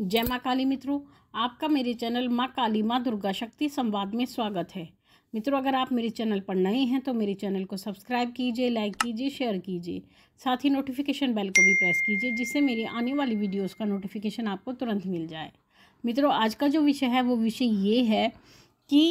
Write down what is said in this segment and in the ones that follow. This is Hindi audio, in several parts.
जय माँ काली मित्रों आपका मेरे चैनल माँ काली माँ दुर्गा शक्ति संवाद में स्वागत है मित्रों अगर आप मेरे चैनल पर नए हैं तो मेरे चैनल को सब्सक्राइब कीजिए लाइक कीजिए शेयर कीजिए साथ ही नोटिफिकेशन बेल को भी प्रेस कीजिए जिससे मेरी आने वाली वीडियोस का नोटिफिकेशन आपको तुरंत मिल जाए मित्रों आज का जो विषय है वो विषय ये है कि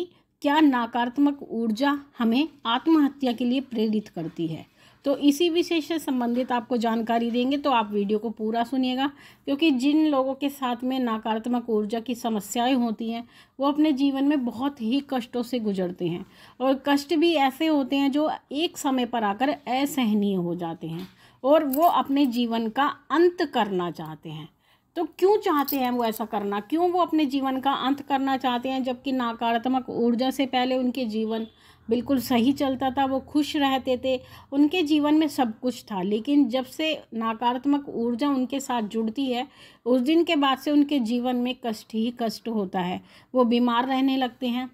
क्या नकारात्मक ऊर्जा हमें आत्महत्या के लिए प्रेरित करती है तो इसी विषय से संबंधित आपको जानकारी देंगे तो आप वीडियो को पूरा सुनिएगा क्योंकि जिन लोगों के साथ में नकारात्मक ऊर्जा की समस्याएं होती हैं वो अपने जीवन में बहुत ही कष्टों से गुजरते हैं और कष्ट भी ऐसे होते हैं जो एक समय पर आकर असहनीय हो जाते हैं और वो अपने जीवन का अंत करना चाहते हैं तो क्यों चाहते हैं वो ऐसा करना क्यों वो अपने जीवन का अंत करना चाहते हैं जबकि नकारात्मक ऊर्जा से पहले उनके जीवन बिल्कुल सही चलता था वो खुश रहते थे उनके जीवन में सब कुछ था लेकिन जब से नकारात्मक ऊर्जा उनके साथ जुड़ती है उस दिन के बाद से उनके जीवन में कष्ट ही कष्ट होता है वो बीमार रहने लगते हैं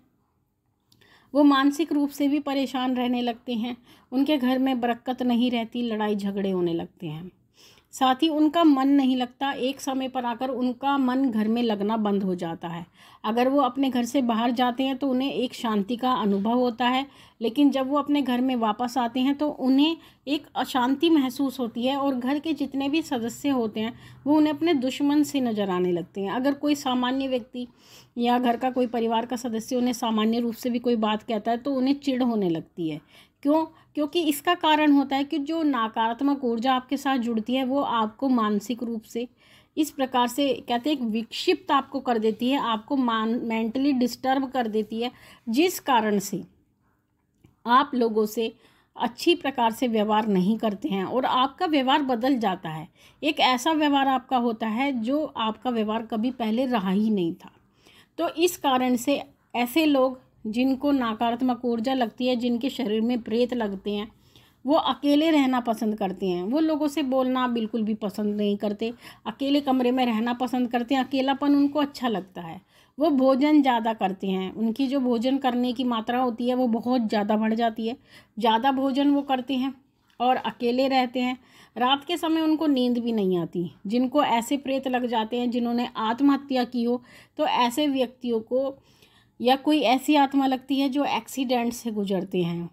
वो मानसिक रूप से भी परेशान रहने लगते हैं उनके घर में बरक्क़त नहीं रहती लड़ाई झगड़े होने लगते हैं साथ ही उनका मन नहीं लगता एक समय पर आकर उनका मन घर में लगना बंद हो जाता है अगर वो अपने घर से बाहर जाते हैं तो उन्हें एक शांति का अनुभव होता है लेकिन जब वो अपने घर में वापस आते हैं तो उन्हें एक अशांति महसूस होती है और घर के जितने भी सदस्य होते हैं वो उन्हें अपने दुश्मन से नज़र आने लगते हैं अगर कोई सामान्य व्यक्ति या घर का कोई परिवार का सदस्य उन्हें सामान्य रूप से भी कोई बात कहता है तो उन्हें चिड़ होने लगती है क्यों क्योंकि इसका कारण होता है कि जो नकारात्मक ऊर्जा आपके साथ जुड़ती है वो आपको मानसिक रूप से इस प्रकार से कहते हैं एक विक्षिप्त आपको कर देती है आपको मान मेंटली डिस्टर्ब कर देती है जिस कारण से आप लोगों से अच्छी प्रकार से व्यवहार नहीं करते हैं और आपका व्यवहार बदल जाता है एक ऐसा व्यवहार आपका होता है जो आपका व्यवहार कभी पहले रहा ही नहीं था तो इस कारण से ऐसे लोग जिनको नकारात्मक ऊर्जा लगती है जिनके शरीर में प्रेत लगते हैं वो अकेले रहना पसंद करते हैं वो लोगों से बोलना बिल्कुल भी पसंद नहीं करते अकेले कमरे में रहना पसंद करते हैं अकेलापन उनको अच्छा लगता है वो भोजन ज़्यादा करते हैं उनकी जो भोजन करने की मात्रा होती है वो बहुत ज़्यादा बढ़ जाती है ज़्यादा भोजन वो करते हैं और अकेले रहते हैं रात के समय उनको नींद भी नहीं आती जिनको ऐसे प्रेत लग जाते हैं जिन्होंने आत्महत्या की हो तो ऐसे व्यक्तियों को या कोई ऐसी आत्मा लगती है जो एक्सीडेंट से गुजरते हैं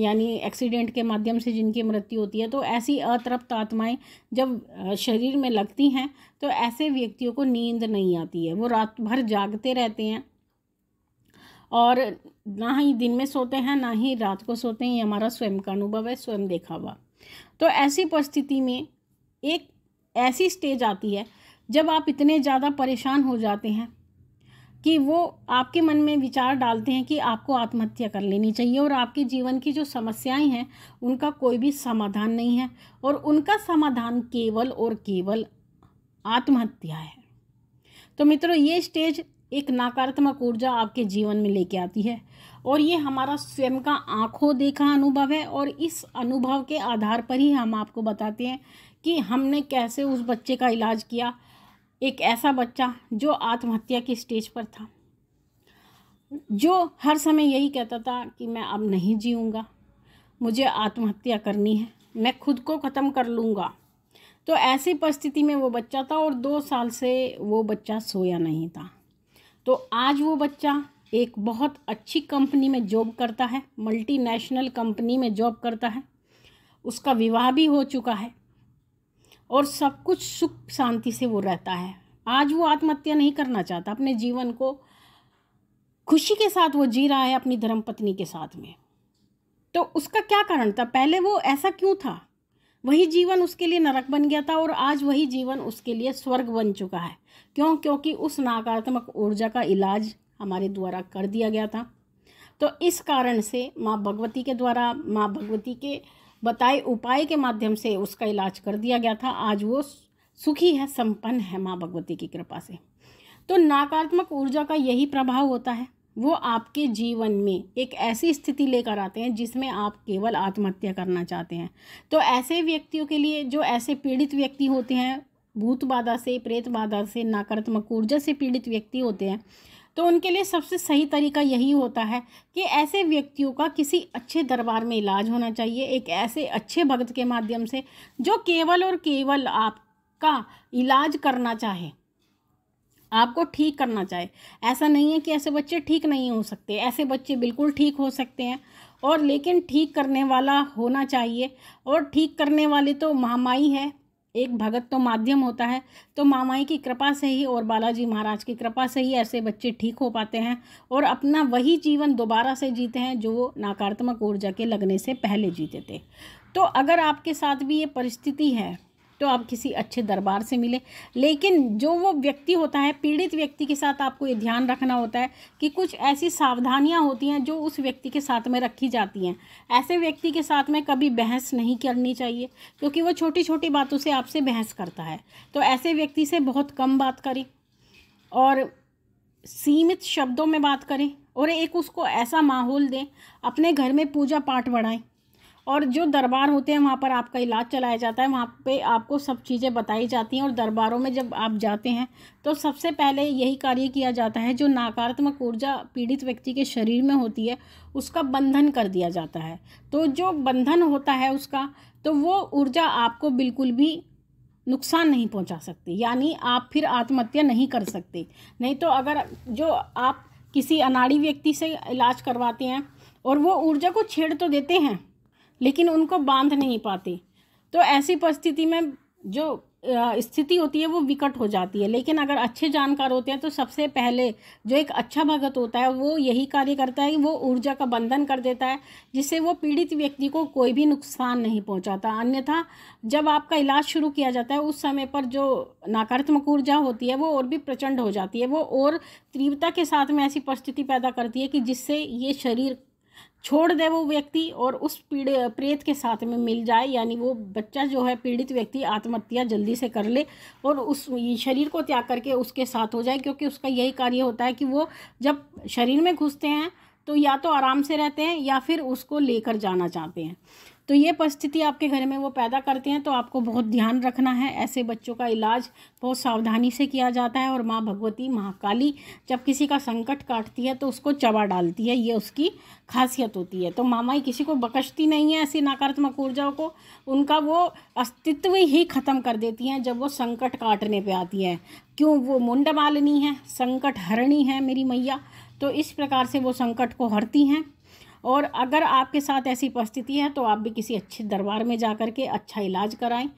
यानी एक्सीडेंट के माध्यम से जिनकी मृत्यु होती है तो ऐसी अतृप्त आत्माएं जब शरीर में लगती हैं तो ऐसे व्यक्तियों को नींद नहीं आती है वो रात भर जागते रहते हैं और ना ही दिन में सोते हैं ना ही रात को सोते हैं ये हमारा स्वयं का अनुभव है स्वयं देखा हुआ तो ऐसी परिस्थिति में एक ऐसी स्टेज आती है जब आप इतने ज़्यादा परेशान हो जाते हैं कि वो आपके मन में विचार डालते हैं कि आपको आत्महत्या कर लेनी चाहिए और आपके जीवन की जो समस्याएं हैं उनका कोई भी समाधान नहीं है और उनका समाधान केवल और केवल आत्महत्या है तो मित्रों ये स्टेज एक नकारात्मक ऊर्जा आपके जीवन में लेके आती है और ये हमारा स्वयं का आंखों देखा अनुभव है और इस अनुभव के आधार पर ही हम आपको बताते हैं कि हमने कैसे उस बच्चे का इलाज किया एक ऐसा बच्चा जो आत्महत्या की स्टेज पर था जो हर समय यही कहता था कि मैं अब नहीं जीऊँगा मुझे आत्महत्या करनी है मैं खुद को ख़त्म कर लूँगा तो ऐसी परिस्थिति में वो बच्चा था और दो साल से वो बच्चा सोया नहीं था तो आज वो बच्चा एक बहुत अच्छी कंपनी में जॉब करता है मल्टीनेशनल कंपनी में जॉब करता है उसका विवाह भी हो चुका है और सब कुछ सुख शांति से वो रहता है आज वो आत्महत्या नहीं करना चाहता अपने जीवन को खुशी के साथ वो जी रहा है अपनी धर्म पत्नी के साथ में तो उसका क्या कारण था पहले वो ऐसा क्यों था वही जीवन उसके लिए नरक बन गया था और आज वही जीवन उसके लिए स्वर्ग बन चुका है क्यों क्योंकि उस नकारात्मक ऊर्जा का इलाज हमारे द्वारा कर दिया गया था तो इस कारण से माँ भगवती के द्वारा माँ भगवती के बताए उपाय के माध्यम से उसका इलाज कर दिया गया था आज वो सुखी है संपन्न है माँ भगवती की कृपा से तो नकारात्मक ऊर्जा का यही प्रभाव होता है वो आपके जीवन में एक ऐसी स्थिति लेकर आते हैं जिसमें आप केवल आत्महत्या करना चाहते हैं तो ऐसे व्यक्तियों के लिए जो ऐसे पीड़ित व्यक्ति होते हैं भूत बाधा से प्रेत बाधा से नकारात्मक ऊर्जा से पीड़ित व्यक्ति होते हैं तो उनके लिए सबसे सही तरीका यही होता है कि ऐसे व्यक्तियों का किसी अच्छे दरबार में इलाज होना चाहिए एक ऐसे अच्छे भक्त के माध्यम से जो केवल और केवल आपका इलाज करना चाहे आपको ठीक करना चाहे ऐसा नहीं है कि ऐसे बच्चे ठीक नहीं हो सकते ऐसे बच्चे बिल्कुल ठीक हो सकते हैं और लेकिन ठीक करने वाला होना चाहिए और ठीक करने वाले तो महामाई है एक भगत तो माध्यम होता है तो मामाई की कृपा से ही और बालाजी महाराज की कृपा से ही ऐसे बच्चे ठीक हो पाते हैं और अपना वही जीवन दोबारा से जीते हैं जो वो नकारात्मक ऊर्जा के लगने से पहले जीते थे तो अगर आपके साथ भी ये परिस्थिति है तो आप किसी अच्छे दरबार से मिलें लेकिन जो वो व्यक्ति होता है पीड़ित व्यक्ति के साथ आपको ये ध्यान रखना होता है कि कुछ ऐसी सावधानियां होती हैं जो उस व्यक्ति के साथ में रखी जाती हैं ऐसे व्यक्ति के साथ में कभी बहस नहीं करनी चाहिए क्योंकि वो छोटी छोटी बातों से आपसे बहस करता है तो ऐसे व्यक्ति से बहुत कम बात करें और सीमित शब्दों में बात करें और एक उसको ऐसा माहौल दें अपने घर में पूजा पाठ बढ़ाएं और जो दरबार होते हैं वहाँ पर आपका इलाज चलाया जाता है वहाँ पे आपको सब चीज़ें बताई जाती हैं और दरबारों में जब आप जाते हैं तो सबसे पहले यही कार्य किया जाता है जो नकारात्मक ऊर्जा पीड़ित व्यक्ति के शरीर में होती है उसका बंधन कर दिया जाता है तो जो बंधन होता है उसका तो वो ऊर्जा आपको बिल्कुल भी नुकसान नहीं पहुंचा सकती यानी आप फिर आत्महत्या नहीं कर सकते नहीं तो अगर जो आप किसी अनाड़ी व्यक्ति से इलाज करवाते हैं और वो ऊर्जा को छेड़ तो देते हैं लेकिन उनको बांध नहीं पाते तो ऐसी परिस्थिति में जो स्थिति होती है वो विकट हो जाती है लेकिन अगर अच्छे जानकार होते हैं तो सबसे पहले जो एक अच्छा भगत होता है वो यही कार्य करता है कि वो ऊर्जा का बंधन कर देता है जिससे वो पीड़ित व्यक्ति को कोई भी नुकसान नहीं पहुंचाता अन्यथा जब आपका इलाज शुरू किया जाता है उस समय पर जो नकारात्मक ऊर्जा होती है वो और भी प्रचंड हो जाती है वो और तीव्रता के साथ में ऐसी परिस्थिति पैदा करती है कि जिससे ये शरीर छोड़ दे वो व्यक्ति और उस पीड़ प्रेत के साथ में मिल जाए यानी वो बच्चा जो है पीड़ित व्यक्ति आत्महत्या जल्दी से कर ले और उस शरीर को त्याग करके उसके साथ हो जाए क्योंकि उसका यही कार्य होता है कि वो जब शरीर में घुसते हैं तो या तो आराम से रहते हैं या फिर उसको लेकर जाना चाहते हैं तो ये परिस्थिति आपके घर में वो पैदा करते हैं तो आपको बहुत ध्यान रखना है ऐसे बच्चों का इलाज बहुत सावधानी से किया जाता है और माँ भगवती महाकाली जब किसी का संकट काटती है तो उसको चबा डालती है ये उसकी खासियत होती है तो मामाई किसी को बकशती नहीं है ऐसी नकारात्मक ऊर्जाओं को उनका वो अस्तित्व ही ख़त्म कर देती हैं जब वो संकट काटने पर आती है क्यों वो मुंड मालनी है संकट हरणी है मेरी मैया तो इस प्रकार से वो संकट को हरती हैं और अगर आपके साथ ऐसी परिस्थिति है तो आप भी किसी अच्छे दरबार में जा कर के अच्छा इलाज कराएं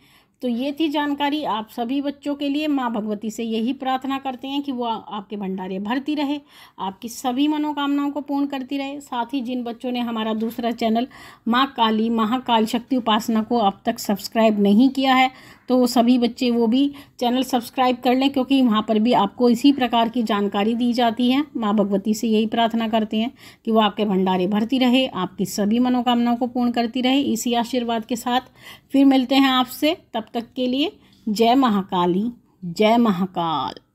तो ये थी जानकारी आप सभी बच्चों के लिए माँ भगवती से यही प्रार्थना करते हैं कि वो आपके भंडारे भरती रहे आपकी सभी मनोकामनाओं को पूर्ण करती रहे साथ ही जिन बच्चों ने हमारा दूसरा चैनल माँ काली महाकाल शक्ति उपासना को अब तक सब्सक्राइब नहीं किया है तो सभी बच्चे वो भी चैनल सब्सक्राइब कर लें क्योंकि वहाँ पर भी आपको इसी प्रकार की जानकारी दी जाती है माँ भगवती से यही प्रार्थना करते हैं कि वो आपके भंडारे भरती रहे आपकी सभी मनोकामनाओं को पूर्ण करती रहे इसी आशीर्वाद के साथ फिर मिलते हैं आपसे तब तक के लिए जय महाकाली जय महाकाल